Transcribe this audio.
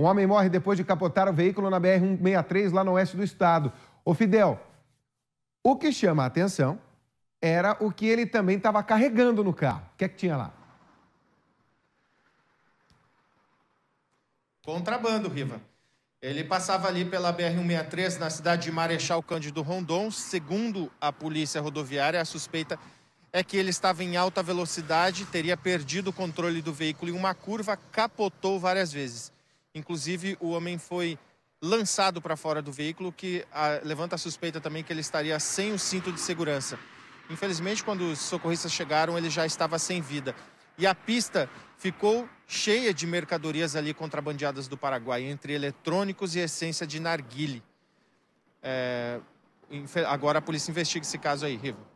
Um homem morre depois de capotar o veículo na BR-163, lá no oeste do estado. Ô, Fidel, o que chama a atenção era o que ele também estava carregando no carro. O que é que tinha lá? Contrabando, Riva. Ele passava ali pela BR-163 na cidade de Marechal Cândido Rondon. Segundo a polícia rodoviária, a suspeita é que ele estava em alta velocidade, teria perdido o controle do veículo em uma curva, capotou várias vezes. Inclusive, o homem foi lançado para fora do veículo, que a, ah, levanta a suspeita também que ele estaria sem o cinto de segurança. Infelizmente, quando os socorristas chegaram, ele já estava sem vida. E a pista ficou cheia de mercadorias ali contrabandeadas do Paraguai, entre eletrônicos e essência de narguile. É, agora a polícia investiga esse caso aí, Riva.